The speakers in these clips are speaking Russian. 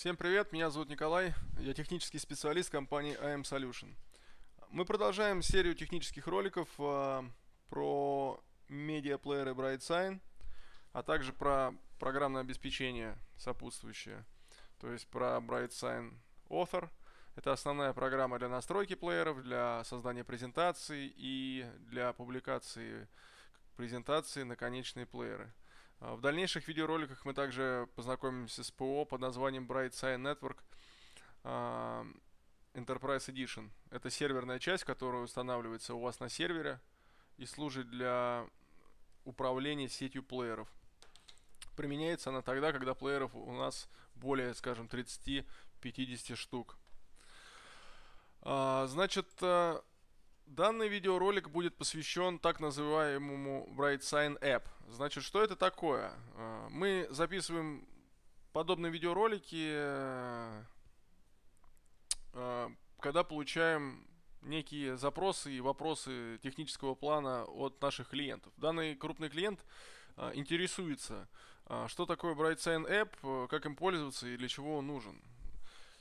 Всем привет, меня зовут Николай, я технический специалист компании AM Solution. Мы продолжаем серию технических роликов э, про медиаплееры BrightSign, а также про программное обеспечение сопутствующее, то есть про BrightSign Author. Это основная программа для настройки плееров, для создания презентации и для публикации презентации на конечные плееры. А, в дальнейших видеороликах мы также познакомимся с ПО под названием Bright Sign Network а, Enterprise Edition. Это серверная часть, которая устанавливается у вас на сервере и служит для управления сетью плееров. Применяется она тогда, когда плееров у нас более, скажем, 30-50 штук. А, значит, Данный видеоролик будет посвящен так называемому Bright Sign App. Значит, что это такое? Э, мы записываем подобные видеоролики, э, когда получаем некие запросы и вопросы технического плана от наших клиентов. Данный крупный клиент э, интересуется, что такое Bright Sign App, как им пользоваться и для чего он нужен.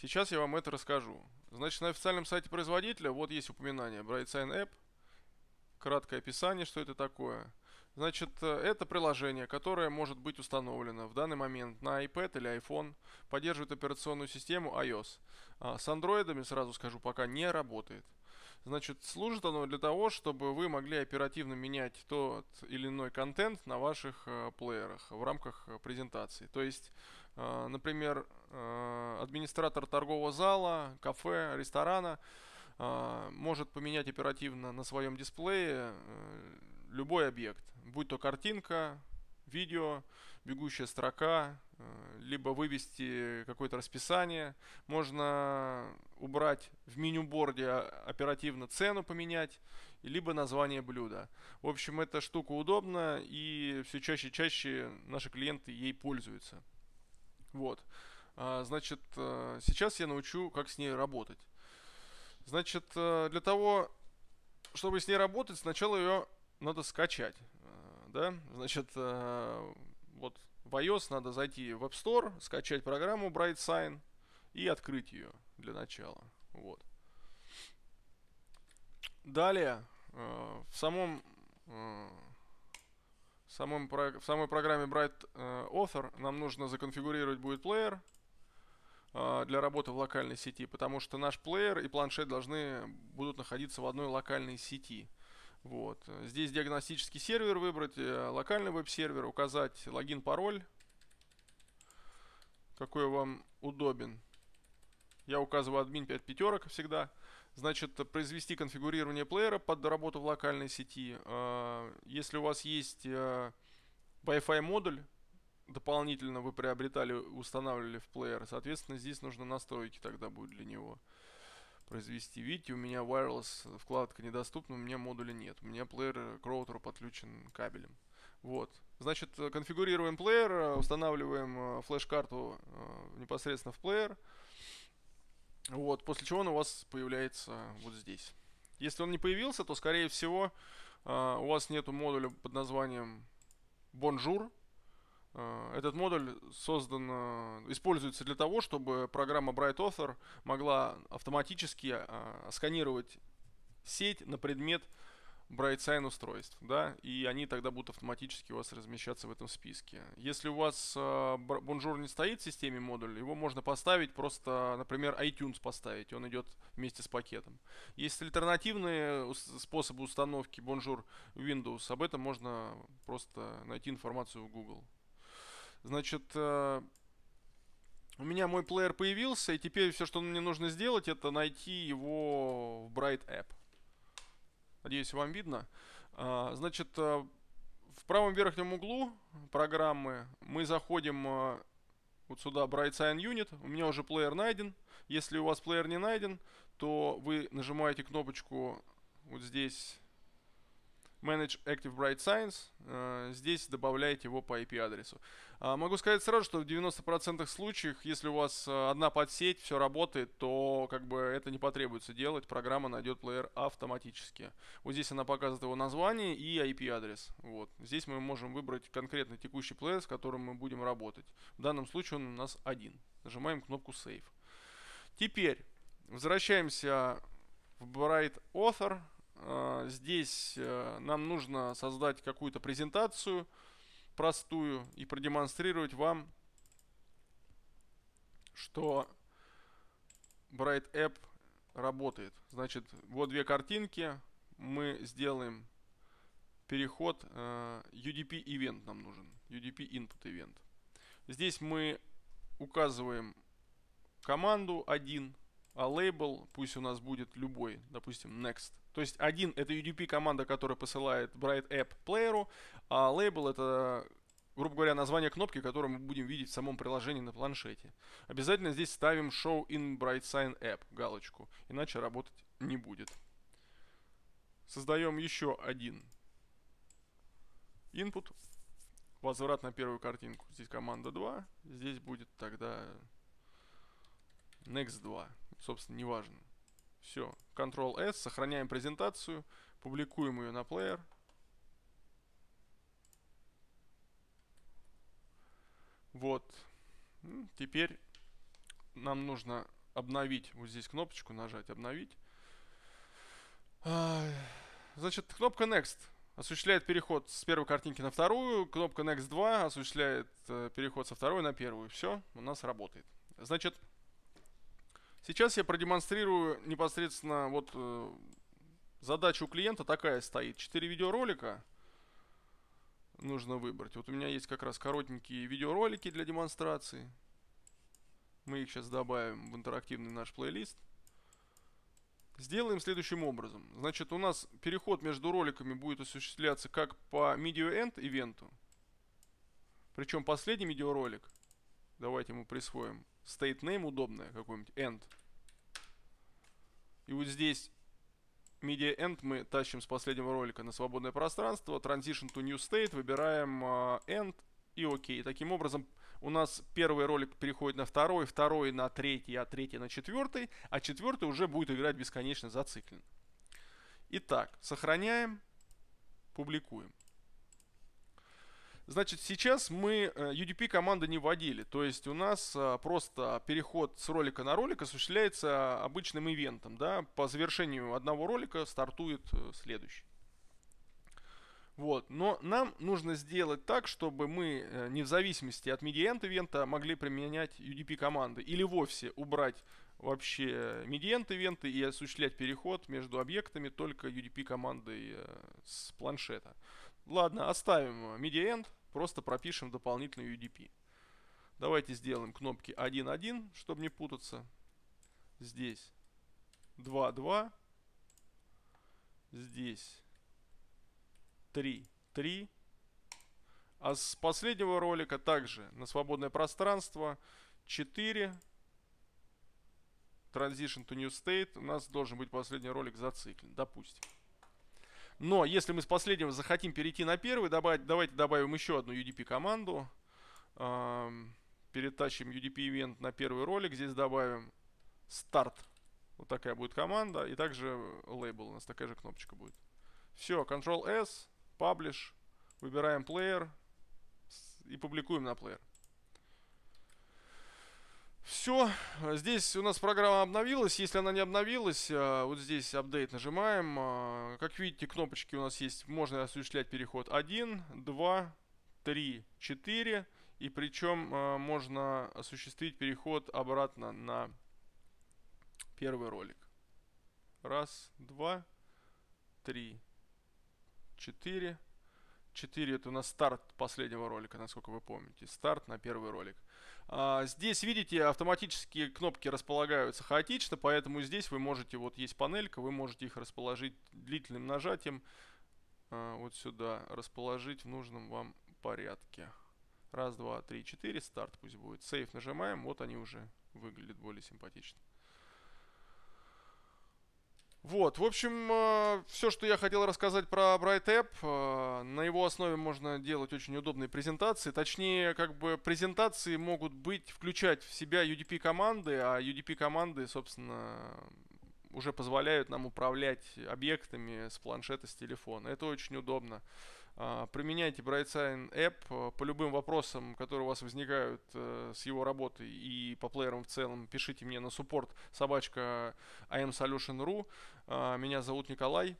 Сейчас я вам это расскажу. Значит, на официальном сайте производителя вот есть упоминание BrightSign App. Краткое описание, что это такое. Значит, э, это приложение, которое может быть установлено в данный момент на iPad или iPhone, поддерживает операционную систему iOS. А с андроидами, сразу скажу, пока не работает. Значит, служит оно для того, чтобы вы могли оперативно менять тот или иной контент на ваших э, плеерах в рамках э, презентации. То есть, э, например, э, администратор торгового зала, кафе, ресторана э, может поменять оперативно на своем дисплее э, любой объект, будь то картинка, видео, бегущая строка, Э, либо вывести какое-то расписание, можно убрать в меню борде оперативно цену поменять, либо название блюда. В общем, эта штука удобна, и все чаще и чаще наши клиенты ей пользуются. Вот. А, значит, э, сейчас я научу, как с ней работать. Значит, э, для того, чтобы с ней работать, сначала ее надо скачать. Да, значит, вот в iOS надо зайти в App Store, скачать программу BrightSign и открыть ее для начала. Вот. Далее, э, в самом э, самом, в самой программе Bright э, Author нам нужно законфигурировать будет плеер э, для работы в локальной сети, потому что наш плеер и планшет должны будут находиться в одной локальной сети. Вот. Здесь диагностический сервер выбрать, э, локальный веб-сервер, указать логин, пароль, какой вам удобен. Я указываю админ 5 пятерок всегда. Значит, произвести конфигурирование плеера под работу в локальной сети. Э, если у вас есть э, Wi-Fi модуль, дополнительно вы приобретали, устанавливали в плеер, соответственно, здесь нужно настройки тогда будет для него произвести. Видите, у меня wireless вкладка недоступна, у меня модуля нет. У меня плеер э, к роутеру подключен кабелем. Вот. Значит, э, конфигурируем плеер, э, устанавливаем флеш-карту непосредственно в плеер. Вот, после чего он у вас появляется вот здесь. Если он не появился, то, скорее всего, у вас нету модуля под названием Bonjour, Э, этот модуль создан, э, используется для того, чтобы программа Bright Author могла автоматически э, сканировать сеть на предмет BrightSign устройств, да, и они тогда будут автоматически у вас размещаться в этом списке. Если у вас Bonjour не стоит в системе модуль, его можно поставить просто, например, iTunes поставить, он идет вместе с пакетом. Есть альтернативные способы установки Bonjour Windows, об этом можно просто найти информацию в Google. Значит, э, у меня мой плеер появился, и теперь все, что мне нужно сделать, это найти его в Bright App. Надеюсь, вам видно. Э, значит, э, в правом верхнем углу программы мы заходим вот сюда Bright Sign Unit. У меня уже плеер найден. Если у вас плеер не найден, то вы нажимаете кнопочку вот здесь Manage Active Bright Signs. Э, здесь добавляете его по IP-адресу. А, могу сказать сразу, что в 90% случаев, если у вас э, одна подсеть, все работает, то как бы это не потребуется делать. Программа найдет плеер автоматически. Вот здесь она показывает его название и IP-адрес. Вот. Здесь мы можем выбрать конкретно текущий плеер, с которым мы будем работать. В данном случае он у нас один. Нажимаем кнопку Save. Теперь возвращаемся в Bright Author. А, здесь э, нам нужно создать какую-то презентацию простую и продемонстрировать вам, что Bright App работает. Значит, вот две картинки. Мы сделаем переход. Э, UDP event нам нужен. UDP input event. Здесь мы указываем команду 1, а лейбл пусть у нас будет любой, допустим, next. То есть один это UDP команда, которая посылает Bright App плееру, а лейбл это грубо говоря, название кнопки, которую мы будем видеть в самом приложении на планшете. Обязательно здесь ставим Show in Bright Sign App галочку, иначе работать не будет. Создаем еще один input. Возврат на первую картинку. Здесь команда 2. Здесь будет тогда next 2. Собственно, неважно. Все, Ctrl-S, сохраняем презентацию, публикуем ее на плеер. Вот. Теперь нам нужно обновить. Вот здесь кнопочку нажать, обновить. А, значит, кнопка Next осуществляет переход с первой картинки на вторую. Кнопка Next 2 осуществляет э, переход со второй на первую. Все, у нас работает. Значит, Сейчас я продемонстрирую непосредственно вот э, задача у клиента такая стоит. четыре видеоролика нужно выбрать. Вот у меня есть как раз коротенькие видеоролики для демонстрации. Мы их сейчас добавим в интерактивный наш плейлист. Сделаем следующим образом. Значит, у нас переход между роликами будет осуществляться как по Media End ивенту. Причем последний видеоролик, давайте мы присвоим State name удобное какой-нибудь, end. И вот здесь media end мы тащим с последнего ролика на свободное пространство, transition to new state, выбираем uh, end и окей. Таким образом, у нас первый ролик переходит на второй, второй на третий, а третий на четвертый, а четвертый уже будет играть бесконечно зациклен. Итак, сохраняем, публикуем. Значит, сейчас мы э, UDP команды не вводили, то есть у нас э, просто переход с ролика на ролик осуществляется э, обычным ивентом, да, по завершению одного ролика стартует следующий. Вот. Но нам нужно сделать так, чтобы мы, не в зависимости от медиент ивента, могли применять UDP команды. Или вовсе убрать вообще медиент ивенты и осуществлять переход между объектами только UDP командой с планшета. Ладно, оставим э, media end, просто пропишем дополнительный UDP. Давайте сделаем кнопки 1.1, чтобы не путаться. Здесь 2.2. Здесь 3.3. А с последнего ролика также на свободное пространство 4. Transition to New State. У нас должен быть последний ролик зациклен, допустим. Но если мы с последнего захотим перейти на первый, добавить, давайте добавим еще одну UDP-команду. Перетащим UDP-event на первый ролик. Здесь добавим старт. Вот такая будет команда. И также лейбл. У нас такая же кнопочка будет. Все, Ctrl-S, Publish. Выбираем плеер и публикуем на плеер. Все, здесь у нас программа обновилась, если она не обновилась, э, вот здесь апдейт нажимаем. Э, как видите, кнопочки у нас есть, можно осуществлять переход 1, 2, 3, 4. И причем э, можно осуществить переход обратно на первый ролик. Раз, два, три, четыре. 4 это у нас старт последнего ролика, насколько вы помните. Старт на первый ролик. А, здесь, видите, автоматические кнопки располагаются хаотично, поэтому здесь вы можете, вот есть панелька, вы можете их расположить длительным нажатием а, вот сюда, расположить в нужном вам порядке. Раз, два, три, четыре, старт пусть будет. Сейф нажимаем, вот они уже выглядят более симпатично. Вот, в общем, э, все, что я хотел рассказать про Bright App, э, на его основе можно делать очень удобные презентации. Точнее, как бы презентации могут быть, включать в себя UDP-команды, а UDP-команды, собственно, уже позволяют нам управлять объектами с планшета, с телефона. Это очень удобно. А, применяйте BrightSign App э, по любым вопросам, которые у вас возникают э, с его работой и по плеерам в целом. Пишите мне на support собачка imsolution.ru. А, меня зовут Николай.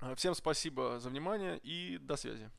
А, всем спасибо за внимание и до связи.